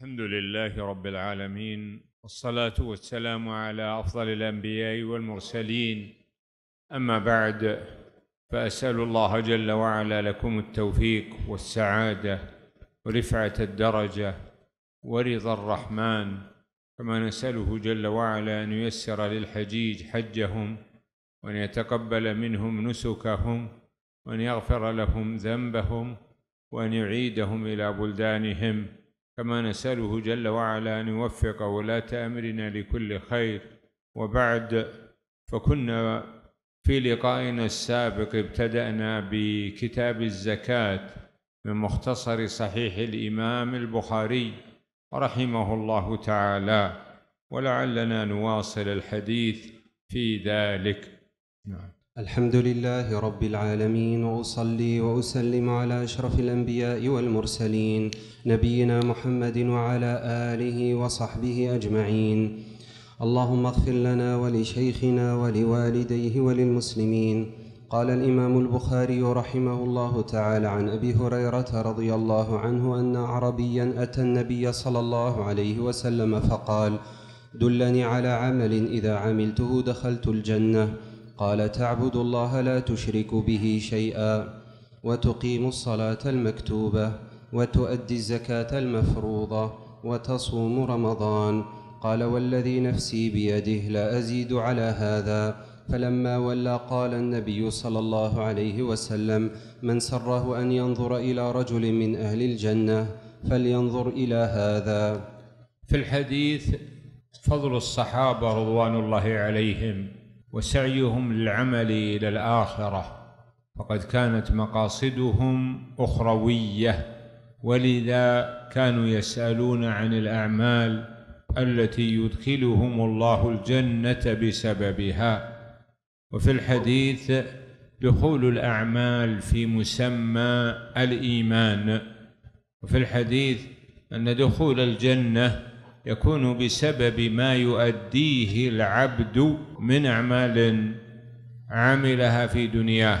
الحمد لله رب العالمين والصلاة والسلام على أفضل الأنبياء والمرسلين أما بعد فأسأل الله جل وعلا لكم التوفيق والسعادة ورفعة الدرجة ورضا الرحمن كما نسأله جل وعلا أن ييسر للحجيج حجهم وأن يتقبل منهم نسكهم وأن يغفر لهم ذنبهم وأن يعيدهم إلى بلدانهم كما نسأله جل وعلا أن يوفق ولاة أمرنا لكل خير وبعد فكنا في لقائنا السابق ابتدأنا بكتاب الزكاة من مختصر صحيح الإمام البخاري رحمه الله تعالى ولعلنا نواصل الحديث في ذلك نعم الحمد لله رب العالمين واصلي واسلم على اشرف الانبياء والمرسلين نبينا محمد وعلى اله وصحبه اجمعين اللهم اغفر لنا ولشيخنا ولوالديه وللمسلمين قال الامام البخاري رحمه الله تعالى عن ابي هريره رضي الله عنه ان عربيا اتى النبي صلى الله عليه وسلم فقال دلني على عمل اذا عملته دخلت الجنه قال تعبد الله لا تشرك به شيئا وتقيم الصلاه المكتوبه وتؤدي الزكاه المفروضه وتصوم رمضان قال والذي نفسي بيده لا ازيد على هذا فلما ولى قال النبي صلى الله عليه وسلم من سره ان ينظر الى رجل من اهل الجنه فلينظر الى هذا في الحديث فضل الصحابه رضوان الله عليهم وسعيهم للعمل إلى الآخرة فقد كانت مقاصدهم أخروية ولذا كانوا يسألون عن الأعمال التي يدخلهم الله الجنة بسببها وفي الحديث دخول الأعمال في مسمى الإيمان وفي الحديث أن دخول الجنة يكون بسبب ما يؤديه العبد من أعمال عملها في دنياه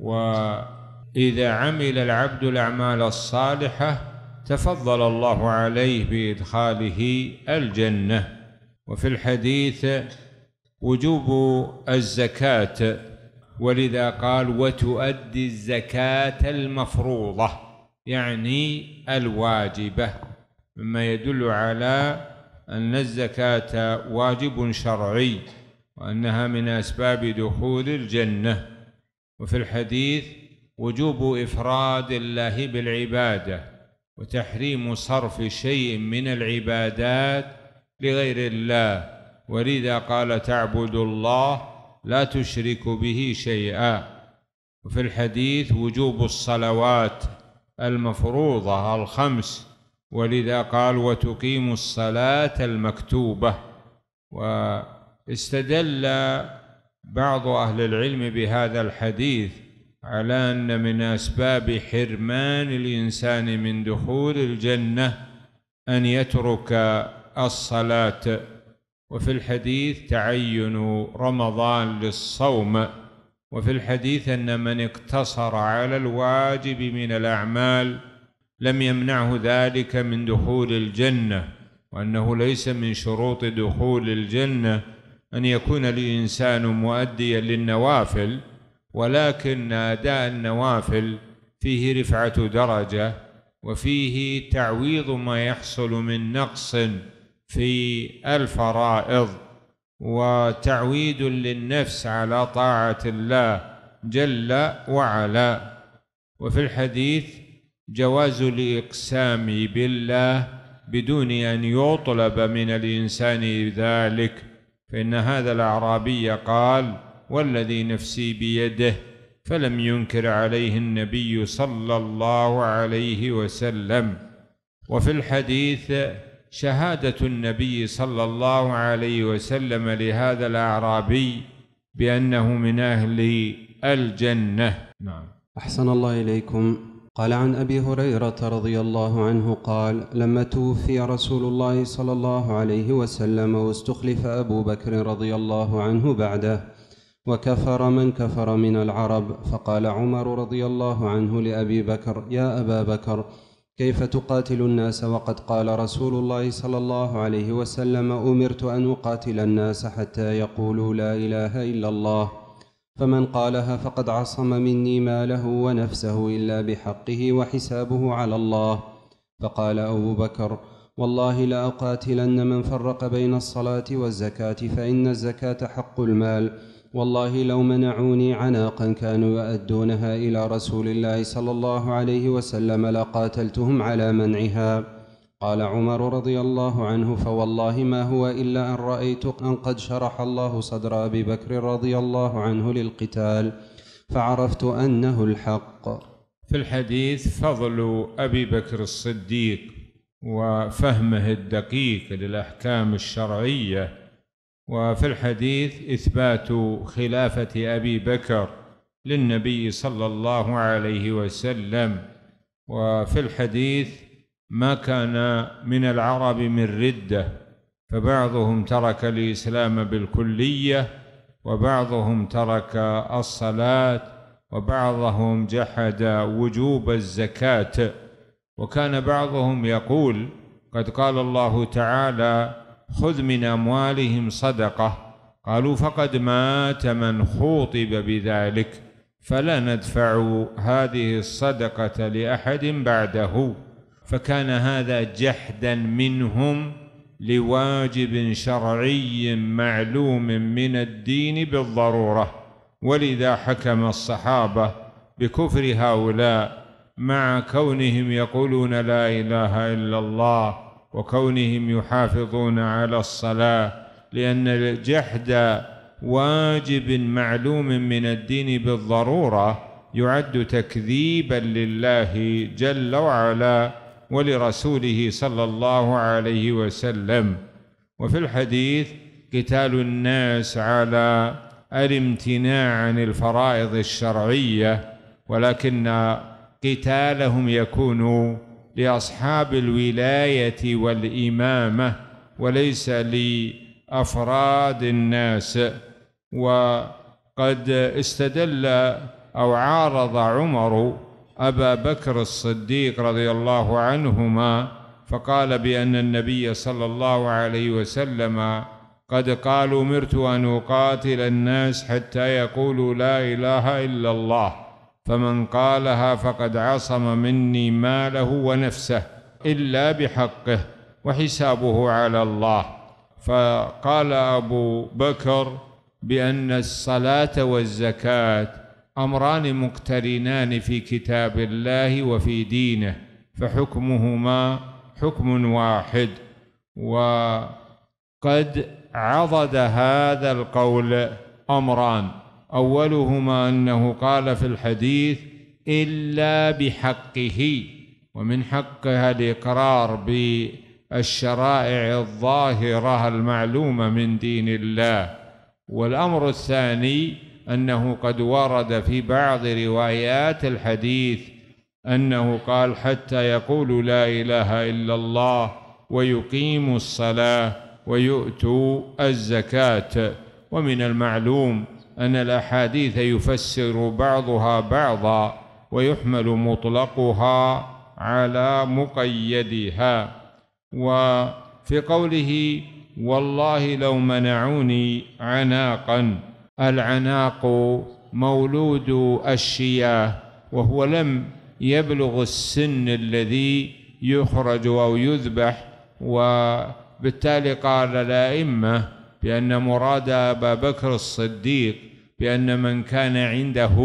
وإذا عمل العبد الأعمال الصالحة تفضل الله عليه بإدخاله الجنة وفي الحديث وجوب الزكاة ولذا قال وتؤدي الزكاة المفروضة يعني الواجبة مما يدل على أن الزكاة واجب شرعي وأنها من أسباب دخول الجنة وفي الحديث وجوب إفراد الله بالعبادة وتحريم صرف شيء من العبادات لغير الله ولذا قال تعبد الله لا تشرك به شيئا وفي الحديث وجوب الصلوات المفروضة الخمس ولذا قال وتقيم الصلاة المكتوبة واستدل بعض أهل العلم بهذا الحديث على أن من أسباب حرمان الإنسان من دخول الجنة أن يترك الصلاة وفي الحديث تعين رمضان للصوم وفي الحديث أن من اقتصر على الواجب من الأعمال لم يمنعه ذلك من دخول الجنة وأنه ليس من شروط دخول الجنة أن يكون الإنسان مؤديا للنوافل ولكن أداء النوافل فيه رفعة درجة وفيه تعويض ما يحصل من نقص في الفرائض وتعويد للنفس على طاعة الله جل وعلا وفي الحديث جواز الإقسام بالله بدون أن يطلب من الإنسان ذلك فإن هذا الأعرابي قال والذي نفسي بيده فلم ينكر عليه النبي صلى الله عليه وسلم وفي الحديث شهادة النبي صلى الله عليه وسلم لهذا الأعرابي بأنه من أهل الجنة نعم أحسن الله إليكم قال عن أبي هريرة رضي الله عنه قال لما توفي رسول الله صلى الله عليه وسلم واستخلف أبو بكر رضي الله عنه بعده وكفر من كفر من العرب فقال عمر رضي الله عنه لأبي بكر يا أبا بكر كيف تقاتل الناس وقد قال رسول الله صلى الله عليه وسلم أمرت أن أقاتل الناس حتى يقولوا لا إله إلا الله فمن قالها فقد عصم مني ماله ونفسه إلا بحقه وحسابه على الله فقال أبو بكر والله لأقاتلن من فرق بين الصلاة والزكاة فإن الزكاة حق المال والله لو منعوني عناقا كانوا يؤدونها إلى رسول الله صلى الله عليه وسلم لقاتلتهم على منعها قال عمر رضي الله عنه فوالله ما هو إلا أن رأيت أن قد شرح الله صدر أبي بكر رضي الله عنه للقتال فعرفت أنه الحق في الحديث فضل أبي بكر الصديق وفهمه الدقيق للأحكام الشرعية وفي الحديث إثبات خلافة أبي بكر للنبي صلى الله عليه وسلم وفي الحديث ما كان من العرب من رده فبعضهم ترك الاسلام بالكليه وبعضهم ترك الصلاه وبعضهم جحد وجوب الزكاه وكان بعضهم يقول قد قال الله تعالى خذ من اموالهم صدقه قالوا فقد مات من خوطب بذلك فلا ندفع هذه الصدقه لاحد بعده فكان هذا جحدا منهم لواجب شرعي معلوم من الدين بالضروره ولذا حكم الصحابه بكفر هؤلاء مع كونهم يقولون لا اله الا الله وكونهم يحافظون على الصلاه لان الجحد واجب معلوم من الدين بالضروره يعد تكذيبا لله جل وعلا ولرسوله صلى الله عليه وسلم وفي الحديث قتال الناس على الامتناع عن الفرائض الشرعية ولكن قتالهم يكون لأصحاب الولاية والإمامة وليس لأفراد الناس وقد استدل أو عارض عمر أبا بكر الصديق رضي الله عنهما فقال بأن النبي صلى الله عليه وسلم قد قال أمرت أن أقاتل الناس حتى يقولوا لا إله إلا الله فمن قالها فقد عصم مني ماله ونفسه إلا بحقه وحسابه على الله فقال أبو بكر بأن الصلاة والزكاة امران مقترنان في كتاب الله وفي دينه فحكمهما حكم واحد وقد عضد هذا القول امران اولهما انه قال في الحديث الا بحقه ومن حقها الاقرار بالشرائع الظاهره المعلومه من دين الله والامر الثاني أنه قد ورد في بعض روايات الحديث أنه قال حتى يقول لا إله إلا الله ويقيموا الصلاة ويؤتوا الزكاة ومن المعلوم أن الأحاديث يفسر بعضها بعضا ويحمل مطلقها على مقيدها وفي قوله والله لو منعوني عناقا العناق مولود الشياه وهو لم يبلغ السن الذي يخرج أو يذبح وبالتالي قال الأئمة بأن مراد أبا بكر الصديق بأن من كان عنده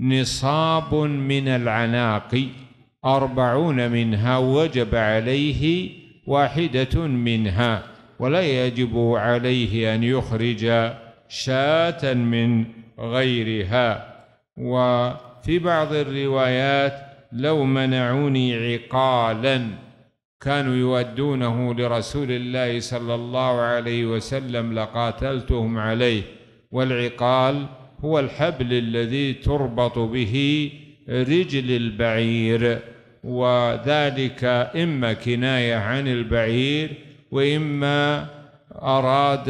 نصاب من العناق أربعون منها وجب عليه واحدة منها ولا يجب عليه أن يخرج شاة من غيرها وفي بعض الروايات لو منعوني عقالا كانوا يؤدونه لرسول الله صلى الله عليه وسلم لقاتلتهم عليه والعقال هو الحبل الذي تربط به رجل البعير وذلك إما كناية عن البعير وإما أراد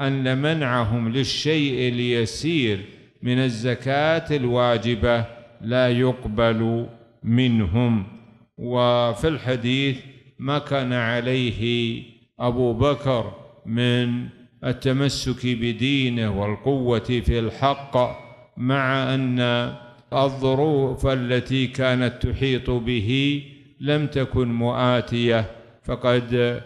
أن منعهم للشيء اليسير من الزكاة الواجبة لا يقبل منهم وفي الحديث مكن عليه أبو بكر من التمسك بدينه والقوة في الحق مع أن الظروف التي كانت تحيط به لم تكن مؤاتية فقد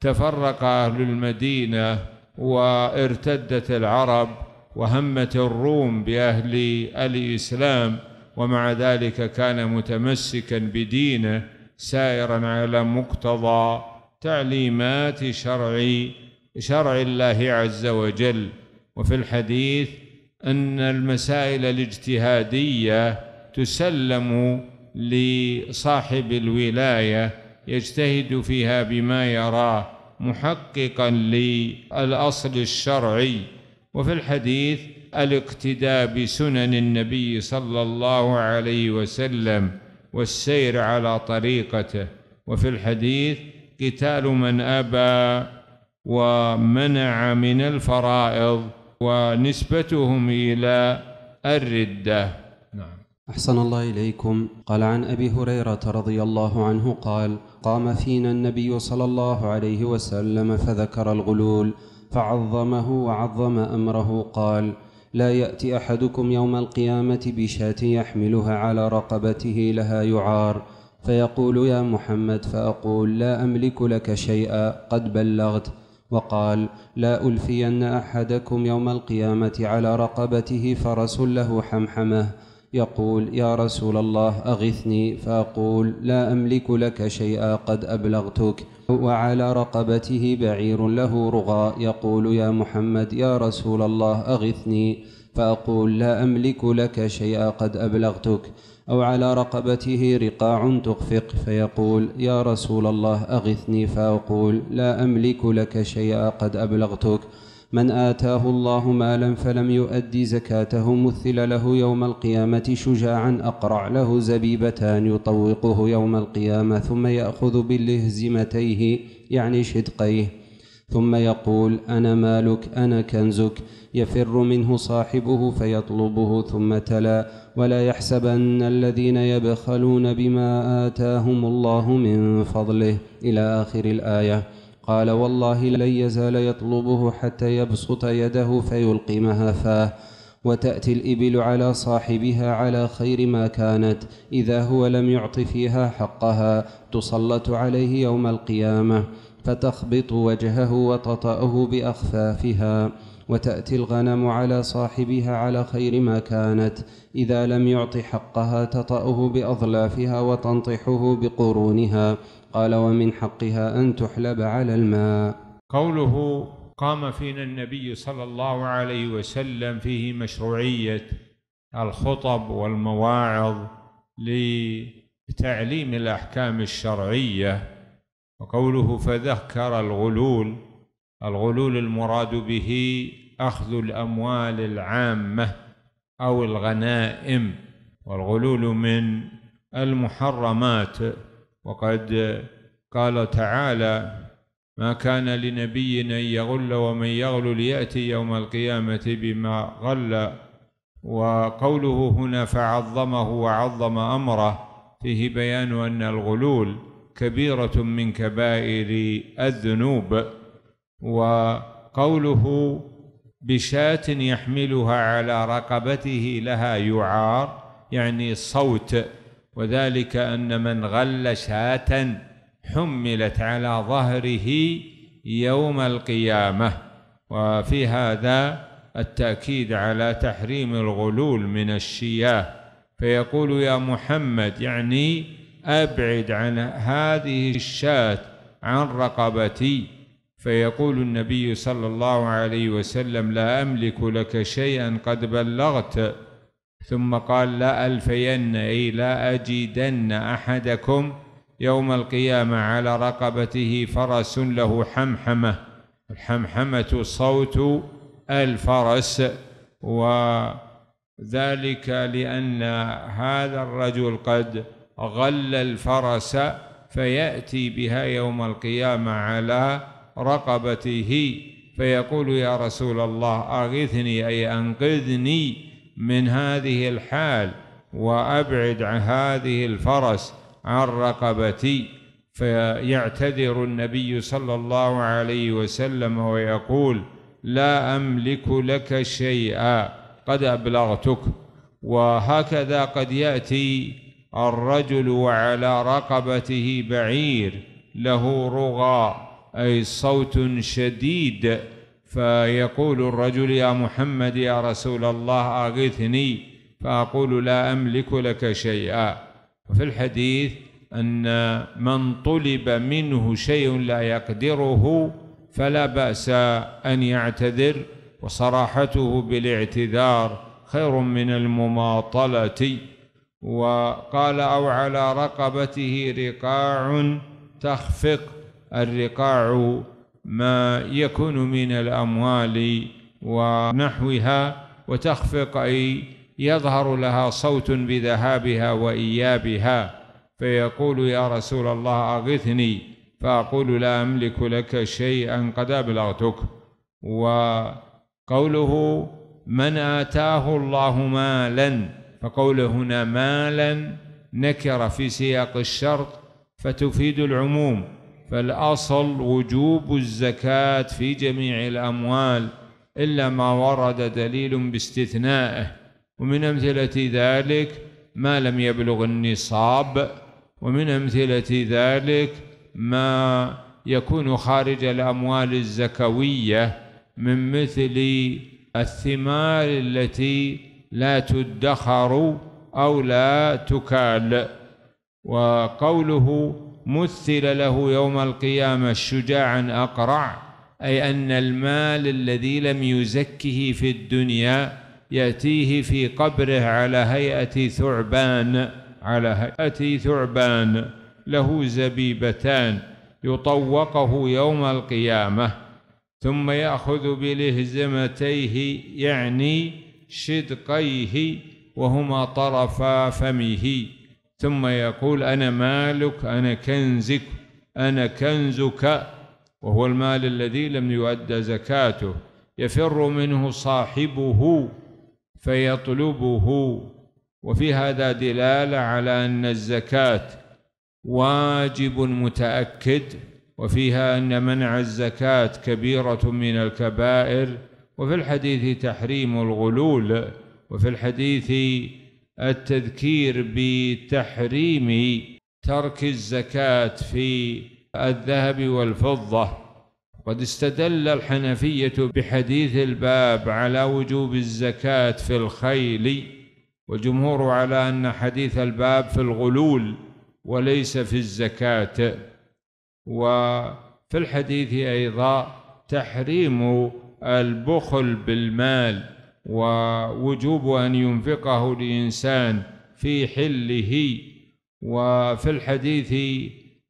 تفرق أهل المدينة وارتدت العرب وهمت الروم بأهل الإسلام ومع ذلك كان متمسكا بدينه سائرا على مقتضى تعليمات شرع شرع الله عز وجل وفي الحديث أن المسائل الاجتهادية تسلم لصاحب الولاية يجتهد فيها بما يراه محققا للاصل الشرعي وفي الحديث الاقتداء بسنن النبي صلى الله عليه وسلم والسير على طريقته وفي الحديث قتال من ابى ومنع من الفرائض ونسبتهم الى الرده أحسن الله إليكم قال عن أبي هريرة رضي الله عنه قال قام فينا النبي صلى الله عليه وسلم فذكر الغلول فعظمه وعظم أمره قال لا يأتي أحدكم يوم القيامة بشاة يحملها على رقبته لها يعار فيقول يا محمد فأقول لا أملك لك شيئا قد بلغت وقال لا ألفين أحدكم يوم القيامة على رقبته فرس له حمحمه يقول يا رسول الله أغثني فأقول لا أملك لك شيئا قد أبلغتك وعلى رقبته بعير له رغاء يقول يا محمد يا رسول الله أغثني فأقول لا أملك لك شيئا قد أبلغتك أو على رقبته رقاع تخفق فيقول يا رسول الله أغثني فأقول لا أملك لك شيئا قد أبلغتك من آتاه الله مالا فلم يؤدي زكاته مثل له يوم القيامة شجاعا أقرع له زبيبتان يطوقه يوم القيامة ثم يأخذ باللهزمتيه يعني شدقيه ثم يقول أنا مالك أنا كنزك يفر منه صاحبه فيطلبه ثم تلا ولا يحسبن الذين يبخلون بما آتاهم الله من فضله إلى آخر الآية قال والله لن يزال يطلبه حتى يبسط يده فيلقمها فاه وتأتي الإبل على صاحبها على خير ما كانت إذا هو لم يعط فيها حقها تسلط عليه يوم القيامة فتخبط وجهه وتطأه بأخفافها وتأتي الغنم على صاحبها على خير ما كانت إذا لم يعط حقها تطأه بأظلافها وتنطحه بقرونها قال ومن حقها أن تحلب على الماء قوله قام فينا النبي صلى الله عليه وسلم فيه مشروعية الخطب والمواعظ لتعليم الأحكام الشرعية وقوله فذكر الغلول الغلول المراد به أخذ الأموال العامة أو الغنائم والغلول من المحرمات وقد قال تعالى ما كان لنبي أن يغل ومن يغل ليأتي يوم القيامة بما غل وقوله هنا فعظمه وعظم أمره فيه بيان أن الغلول كبيرة من كبائر الذنوب وقوله بشاة يحملها على رقبته لها يعار يعني صوت وذلك أن من غل شاة حملت على ظهره يوم القيامة وفي هذا التأكيد على تحريم الغلول من الشياه فيقول يا محمد يعني أبعد عن هذه الشاة عن رقبتي فيقول النبي صلى الله عليه وسلم لا أملك لك شيئا قد بلغت ثم قال لا ألفين أي لا أجدن أحدكم يوم القيامة على رقبته فرس له حمحمة الحمحمة صوت الفرس وذلك لأن هذا الرجل قد غل الفرس فيأتي بها يوم القيامة على رقبته فيقول يا رسول الله أغثني أي أنقذني من هذه الحال وأبعد عن هذه الفرس عن رقبتي فيعتذر النبي صلى الله عليه وسلم ويقول لا أملك لك شيئا قد أبلغتك وهكذا قد يأتي الرجل وعلى رقبته بعير له رغى أي صوت شديد فيقول الرجل يا محمد يا رسول الله أغثني فأقول لا أملك لك شيئا وفي الحديث أن من طلب منه شيء لا يقدره فلا بأس أن يعتذر وصراحته بالاعتذار خير من المماطلة وقال أو على رقبته رقاع تخفق الرقاع ما يكون من الأموال ونحوها وتخفق أي يظهر لها صوت بذهابها وإيابها فيقول يا رسول الله أغثني فأقول لا أملك لك شيئا قد أبلغتك وقوله من آتاه الله مالا فقوله هنا مالا نكر في سياق الشرط فتفيد العموم فالأصل وجوب الزكاة في جميع الأموال إلا ما ورد دليل باستثنائه ومن أمثلة ذلك ما لم يبلغ النصاب ومن أمثلة ذلك ما يكون خارج الأموال الزكوية من مثل الثمار التي لا تدخر أو لا تكال وقوله مثل له يوم القيامة شجاعا أقرع أي أن المال الذي لم يزكه في الدنيا يأتيه في قبره على هيئة ثعبان على هيئة ثعبان له زبيبتان يطوقه يوم القيامة ثم يأخذ بلهزمتيه يعني شدقيه وهما طرفا فمه ثم يقول أنا مالك أنا كنزك أنا كنزك وهو المال الذي لم يؤدى زكاته يفر منه صاحبه فيطلبه وفي هذا دلالة على أن الزكاة واجب متأكد وفيها أن منع الزكاة كبيرة من الكبائر وفي الحديث تحريم الغلول وفي الحديث التذكير بتحريم ترك الزكاة في الذهب والفضة قد استدل الحنفية بحديث الباب على وجوب الزكاة في الخيل والجمهور على أن حديث الباب في الغلول وليس في الزكاة وفي الحديث أيضا تحريم البخل بالمال ووجوب أن ينفقه الإنسان في حله وفي الحديث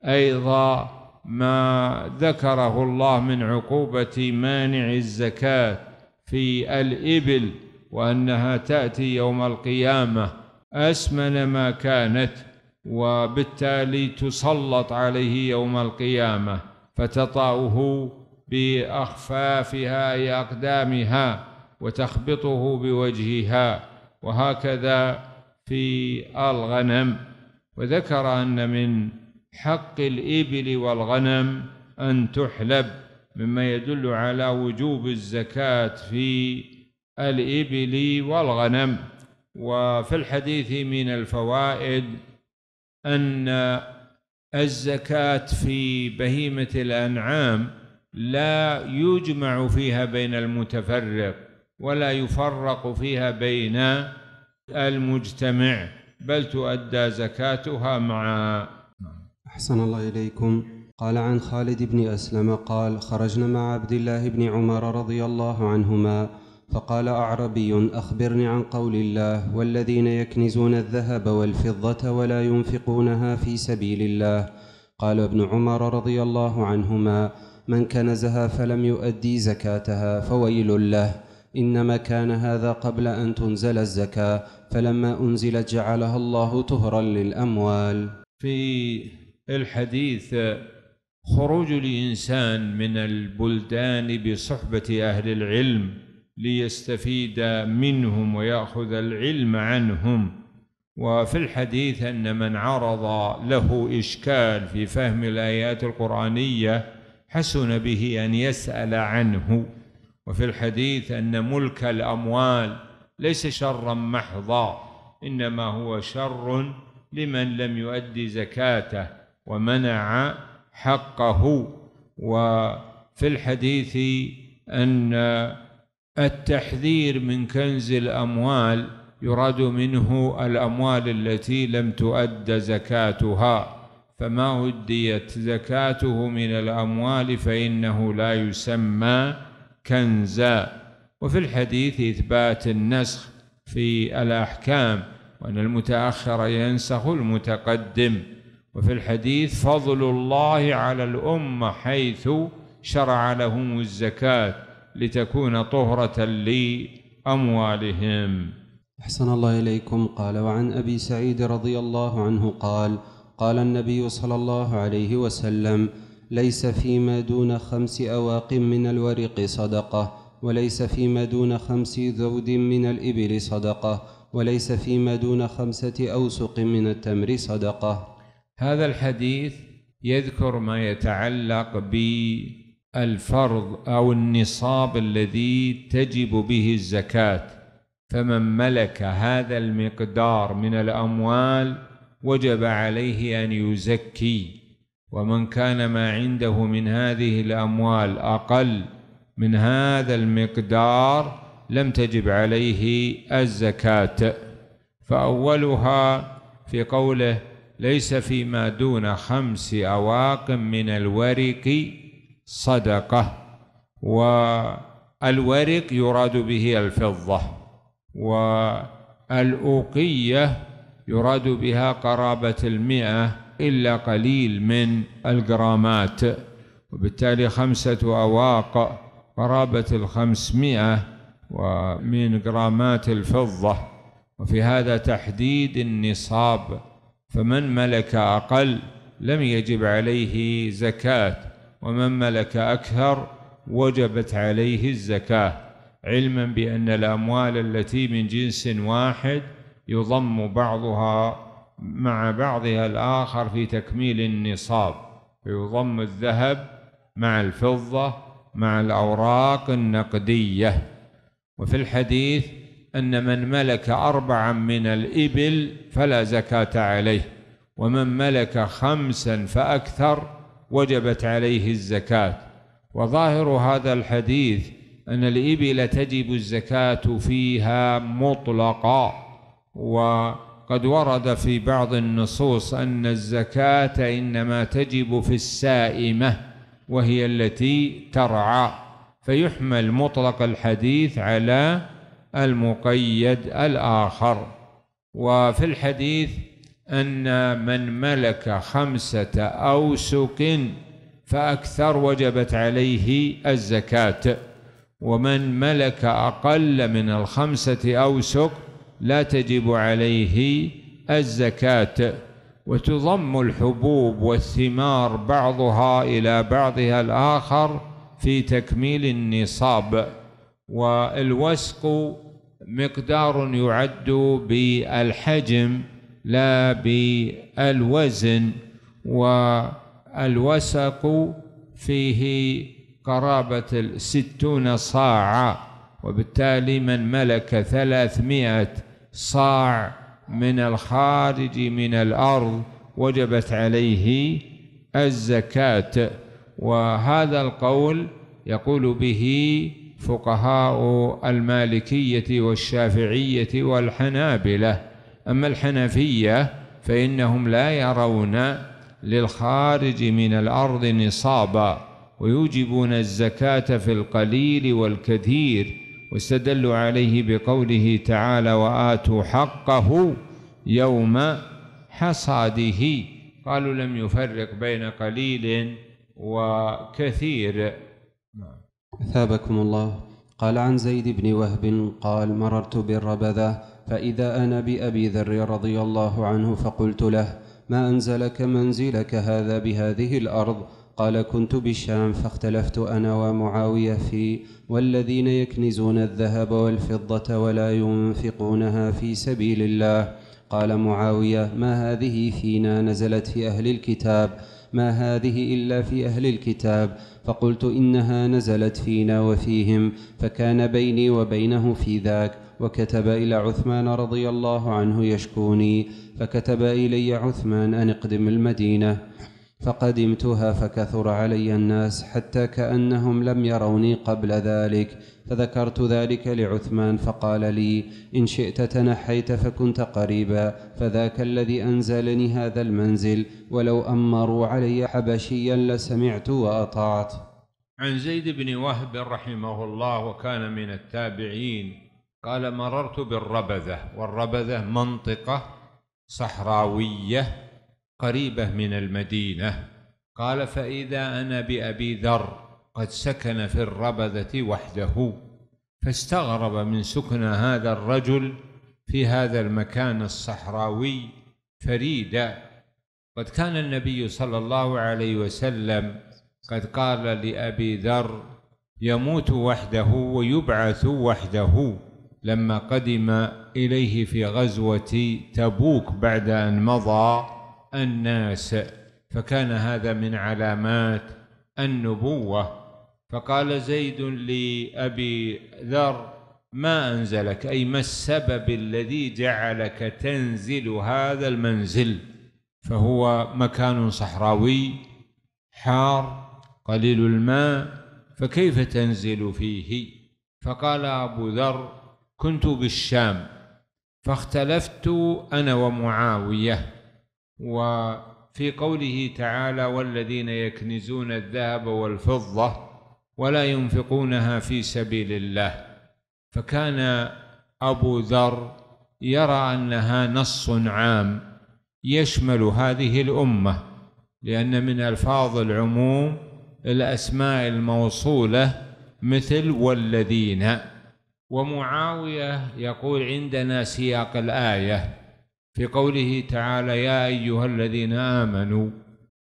أيضا ما ذكره الله من عقوبة مانع الزكاة في الإبل وأنها تأتي يوم القيامة أسمن ما كانت وبالتالي تسلط عليه يوم القيامة فتطأه بأخفافها أي أقدامها وتخبطه بوجهها وهكذا في الغنم وذكر أن من حق الإبل والغنم أن تحلب مما يدل على وجوب الزكاة في الإبل والغنم وفي الحديث من الفوائد أن الزكاة في بهيمة الأنعام لا يجمع فيها بين المتفرق ولا يفرق فيها بين المجتمع بل تؤدى زكاتها مع أحسن الله إليكم قال عن خالد بن أسلم قال خرجنا مع عبد الله بن عمر رضي الله عنهما فقال أعربي أخبرني عن قول الله والذين يكنزون الذهب والفضة ولا ينفقونها في سبيل الله قال ابن عمر رضي الله عنهما من كنزها فلم يؤدي زكاتها فويل له إنما كان هذا قبل أن تنزل الزكاة فلما أنزلت جعلها الله طهرا للأموال في الحديث خروج الإنسان من البلدان بصحبة أهل العلم ليستفيد منهم ويأخذ العلم عنهم وفي الحديث أن من عرض له إشكال في فهم الآيات القرآنية حسن به أن يسأل عنه وفي الحديث أن ملك الأموال ليس شرا محضا إنما هو شر لمن لم يؤدي زكاته ومنع حقه وفي الحديث أن التحذير من كنز الأموال يراد منه الأموال التي لم تؤد زكاتها فما أديت زكاته من الأموال فإنه لا يسمى كنزا وفي الحديث إثبات النسخ في الأحكام وأن المتأخر ينسخ المتقدم وفي الحديث فضل الله على الأمة حيث شرع لهم الزكاة لتكون طهرة لأموالهم أحسن الله إليكم قال وعن أبي سعيد رضي الله عنه قال قال النبي صلى الله عليه وسلم ليس فيما دون خمس أواق من الورق صدقة وليس فيما دون خمس ذود من الإبل صدقة وليس فيما دون خمسة أوسق من التمر صدقة هذا الحديث يذكر ما يتعلق بالفرض أو النصاب الذي تجب به الزكاة فمن ملك هذا المقدار من الأموال وجب عليه أن يزكي ومن كان ما عنده من هذه الأموال أقل من هذا المقدار لم تجب عليه الزكاة فأولها في قوله ليس فيما دون خمس أواق من الورق صدقة والورق يراد به الفضة والأوقية يراد بها قرابة المئة إلا قليل من الجرامات وبالتالي خمسة أواق قرابة الخمسمائة ومن جرامات الفضة وفي هذا تحديد النصاب فمن ملك أقل لم يجب عليه زكاة ومن ملك أكثر وجبت عليه الزكاة علما بأن الأموال التي من جنس واحد يضم بعضها مع بعضها الآخر في تكميل النصاب فيضم الذهب مع الفضة مع الأوراق النقدية وفي الحديث أن من ملك أربعا من الإبل فلا زكاة عليه ومن ملك خمسا فأكثر وجبت عليه الزكاة وظاهر هذا الحديث أن الإبل تجب الزكاة فيها مطلقا و قد ورد في بعض النصوص أن الزكاة إنما تجب في السائمة وهي التي ترعى فيحمل مطلق الحديث على المقيد الآخر وفي الحديث أن من ملك خمسة أوسك فأكثر وجبت عليه الزكاة ومن ملك أقل من الخمسة أوسك لا تجب عليه الزكاة وتضم الحبوب والثمار بعضها إلى بعضها الآخر في تكميل النصاب والوسق مقدار يعد بالحجم لا بالوزن والوسق فيه قرابة الستون صاعة وبالتالي من ملك ثلاثمائة صاع من الخارج من الأرض وجبت عليه الزكاة وهذا القول يقول به فقهاء المالكية والشافعية والحنابلة أما الحنفية فإنهم لا يرون للخارج من الأرض نصابا ويوجبون الزكاة في القليل والكثير واستدلوا عليه بقوله تعالى وآتوا حقه يوم حصاده قالوا لم يفرق بين قليل وكثير نعم. أثابكم الله قال عن زيد بن وهب قال مررت بالربذة فإذا أنا بأبي ذر رضي الله عنه فقلت له ما أنزلك منزلك هذا بهذه الأرض قال كنت بالشام فاختلفت انا ومعاويه في والذين يكنزون الذهب والفضه ولا ينفقونها في سبيل الله قال معاويه ما هذه فينا نزلت في اهل الكتاب ما هذه الا في اهل الكتاب فقلت انها نزلت فينا وفيهم فكان بيني وبينه في ذاك وكتب الى عثمان رضي الله عنه يشكوني فكتب الي عثمان ان اقدم المدينه فقدمتها فكثر علي الناس حتى كأنهم لم يروني قبل ذلك فذكرت ذلك لعثمان فقال لي إن شئت تنحيت فكنت قريبا فذاك الذي أنزلني هذا المنزل ولو أمروا علي حبشيا لسمعت وأطعت عن زيد بن وهب رحمه الله وكان من التابعين قال مررت بالربذة والربذة منطقة صحراوية قريبة من المدينة قال فإذا أنا بأبي ذر قد سكن في الربذة وحده فاستغرب من سكن هذا الرجل في هذا المكان الصحراوي فريدا قد كان النبي صلى الله عليه وسلم قد قال لأبي ذر يموت وحده ويبعث وحده لما قدم إليه في غزوة تبوك بعد أن مضى الناس فكان هذا من علامات النبوة فقال زيد لأبي ذر ما أنزلك أي ما السبب الذي جعلك تنزل هذا المنزل فهو مكان صحراوي حار قليل الماء فكيف تنزل فيه فقال أبو ذر كنت بالشام فاختلفت أنا ومعاوية وفي قوله تعالى والذين يكنزون الذهب والفضة ولا ينفقونها في سبيل الله فكان أبو ذر يرى أنها نص عام يشمل هذه الأمة لأن من ألفاظ العموم الأسماء الموصولة مثل والذين ومعاوية يقول عندنا سياق الآية في قوله تعالى يا أيها الذين آمنوا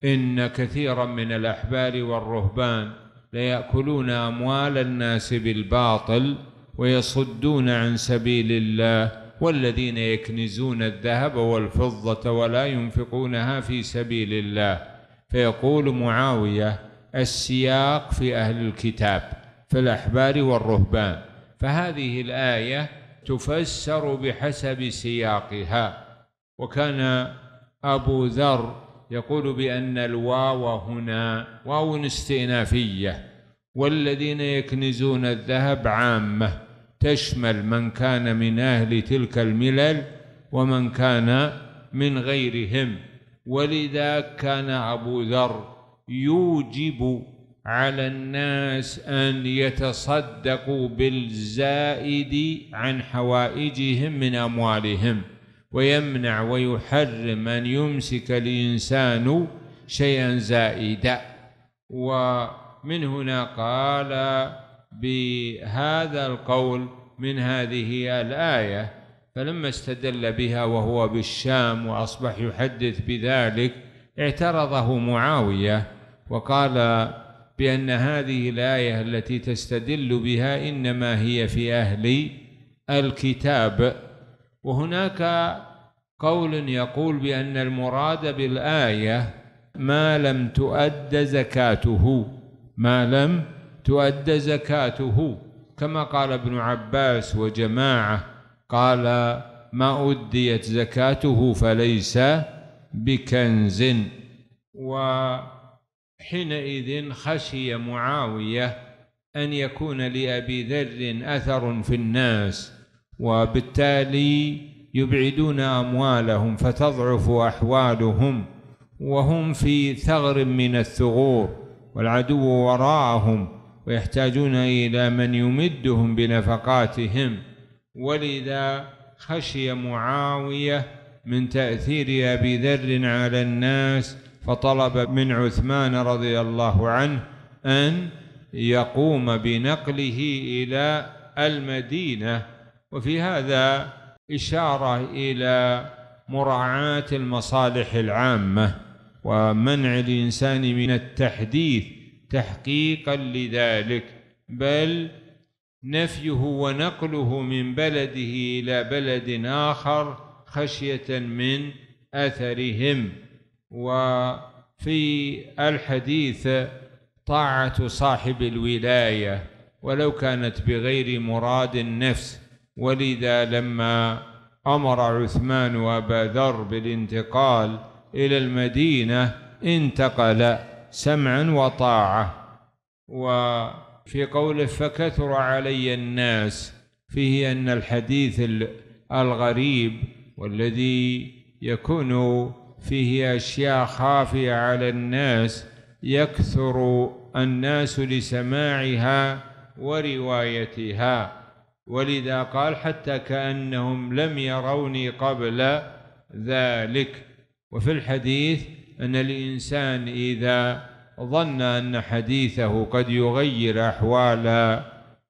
إن كثيرا من الأحبار والرهبان ليأكلون أموال الناس بالباطل ويصدون عن سبيل الله والذين يكنزون الذهب والفضة ولا ينفقونها في سبيل الله فيقول معاوية السياق في أهل الكتاب في الأحبار والرهبان فهذه الآية تفسر بحسب سياقها وكان أبو ذر يقول بأن الواو هنا واو استئنافية والذين يكنزون الذهب عامة تشمل من كان من أهل تلك الملل ومن كان من غيرهم ولذا كان أبو ذر يوجب على الناس أن يتصدقوا بالزائد عن حوائجهم من أموالهم ويمنع ويحرم أن يمسك الإنسان شيئا زائدا ومن هنا قال بهذا القول من هذه الآية فلما استدل بها وهو بالشام وأصبح يحدث بذلك اعترضه معاوية وقال بأن هذه الآية التي تستدل بها إنما هي في أهل الكتاب وهناك قول يقول بأن المراد بالآية ما لم تؤد زكاته ما لم تؤد زكاته كما قال ابن عباس وجماعة قال ما أديت زكاته فليس بكنز وحينئذ خشي معاوية أن يكون لأبي ذر أثر في الناس وبالتالي يبعدون أموالهم فتضعف أحوالهم وهم في ثغر من الثغور والعدو وراءهم ويحتاجون إلى من يمدهم بنفقاتهم ولذا خشي معاوية من تأثير أبي ذر على الناس فطلب من عثمان رضي الله عنه أن يقوم بنقله إلى المدينة وفي هذا إشارة إلى مراعاة المصالح العامة ومنع الإنسان من التحديث تحقيقا لذلك بل نفيه ونقله من بلده إلى بلد آخر خشية من أثرهم وفي الحديث طاعة صاحب الولاية ولو كانت بغير مراد النفس ولذا لما أمر عثمان أبا ذر بالانتقال إلى المدينة انتقل سمعا وطاعة وفي قوله فكثر علي الناس فيه أن الحديث الغريب والذي يكون فيه أشياء خافية على الناس يكثر الناس لسماعها وروايتها ولذا قال حتى كأنهم لم يروني قبل ذلك وفي الحديث أن الإنسان إذا ظن أن حديثه قد يغير أحوال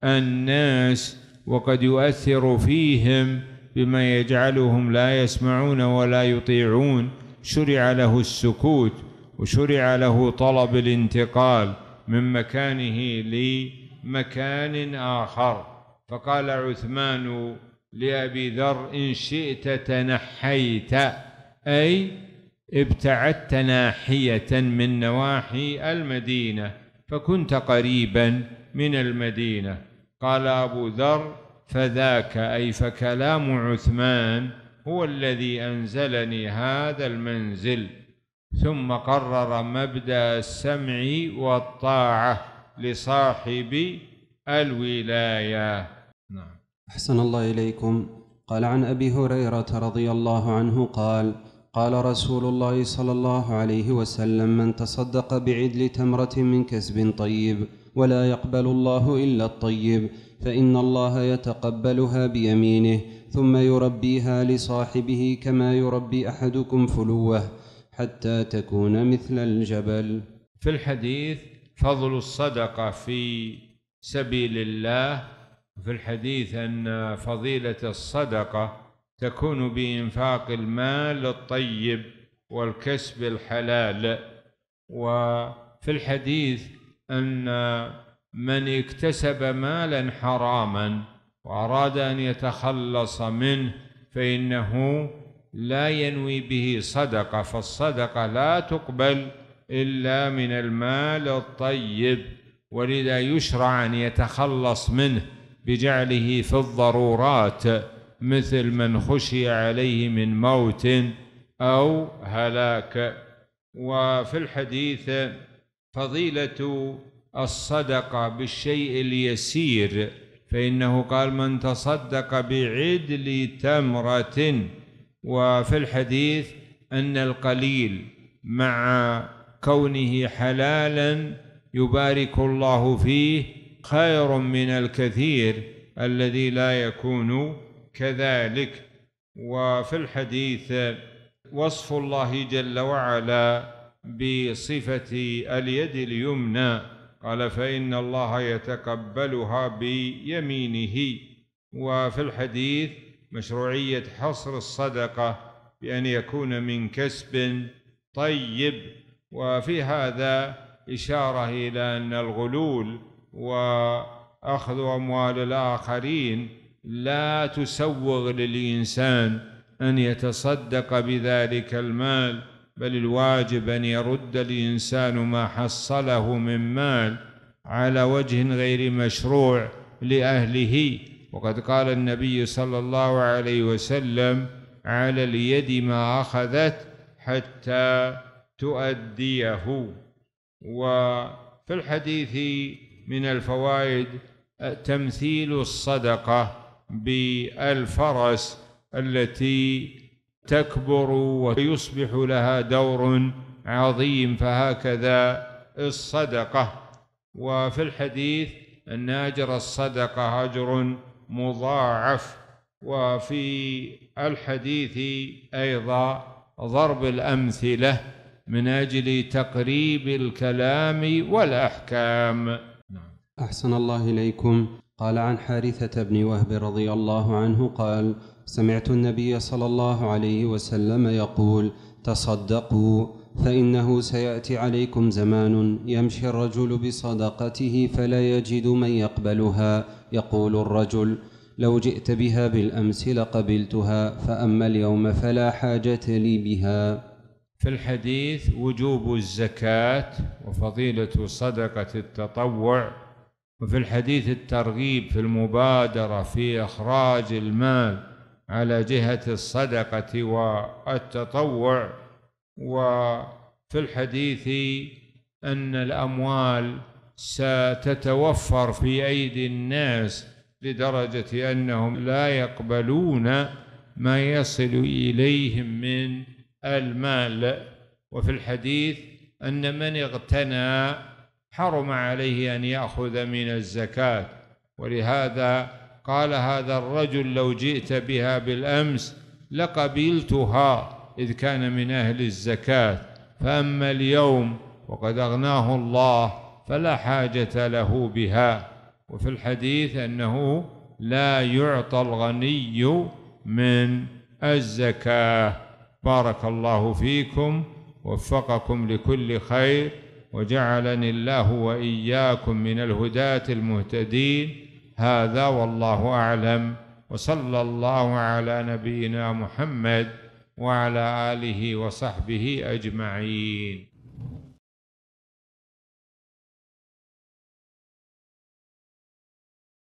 الناس وقد يؤثر فيهم بما يجعلهم لا يسمعون ولا يطيعون شرع له السكوت وشرع له طلب الانتقال من مكانه لمكان آخر فقال عثمان لأبي ذر إن شئت تنحيت أي ابتعدت ناحية من نواحي المدينة فكنت قريبا من المدينة قال أبو ذر فذاك أي فكلام عثمان هو الذي أنزلني هذا المنزل ثم قرر مبدأ السمع والطاعة لصاحب الولايه أحسن الله إليكم قال عن أبي هريرة رضي الله عنه قال قال رسول الله صلى الله عليه وسلم من تصدق بعدل تمرة من كسب طيب ولا يقبل الله إلا الطيب فإن الله يتقبلها بيمينه ثم يربيها لصاحبه كما يربي أحدكم فلوه حتى تكون مثل الجبل في الحديث فضل الصدقة في سبيل الله في الحديث أن فضيلة الصدقة تكون بإنفاق المال الطيب والكسب الحلال وفي الحديث أن من اكتسب مالا حراما وأراد أن يتخلص منه فإنه لا ينوي به صدقة فالصدقة لا تقبل إلا من المال الطيب ولذا يشرع أن يتخلص منه بجعله في الضرورات مثل من خشي عليه من موت أو هلاك وفي الحديث فضيلة الصدقة بالشيء اليسير فإنه قال من تصدق بعدل تمرة وفي الحديث أن القليل مع كونه حلالا يبارك الله فيه خير من الكثير الذي لا يكون كذلك وفي الحديث وصف الله جل وعلا بصفة اليد اليمنى قال فإن الله يتقبلها بيمينه وفي الحديث مشروعية حصر الصدقة بأن يكون من كسب طيب وفي هذا إشارة إلى أن الغلول وأخذ أموال الآخرين لا تسوغ للإنسان أن يتصدق بذلك المال بل الواجب أن يرد الإنسان ما حصله من مال على وجه غير مشروع لأهله وقد قال النبي صلى الله عليه وسلم على اليد ما أخذت حتى تؤديه وفي الحديث من الفوائد تمثيل الصدقة بالفرس التي تكبر ويصبح لها دور عظيم فهكذا الصدقة وفي الحديث أن أجر الصدقة أجر مضاعف وفي الحديث أيضا ضرب الأمثلة من أجل تقريب الكلام والأحكام أحسن الله إليكم قال عن حارثة بن وهب رضي الله عنه قال سمعت النبي صلى الله عليه وسلم يقول تصدقوا فإنه سيأتي عليكم زمان يمشي الرجل بصدقته فلا يجد من يقبلها يقول الرجل لو جئت بها بالأمس لقبلتها فأما اليوم فلا حاجة لي بها في الحديث وجوب الزكاة وفضيلة صدقة التطوع وفي الحديث الترغيب في المبادرة في إخراج المال على جهة الصدقة والتطوع وفي الحديث أن الأموال ستتوفر في أيدي الناس لدرجة أنهم لا يقبلون ما يصل إليهم من المال وفي الحديث أن من اغتنى حرم عليه أن يأخذ من الزكاة ولهذا قال هذا الرجل لو جئت بها بالأمس لقبلتها إذ كان من أهل الزكاة فأما اليوم وقد أغناه الله فلا حاجة له بها وفي الحديث أنه لا يعطى الغني من الزكاة بارك الله فيكم وفقكم لكل خير وجعلني الله واياكم من الهداة المهتدين هذا والله اعلم وصلى الله على نبينا محمد وعلى اله وصحبه اجمعين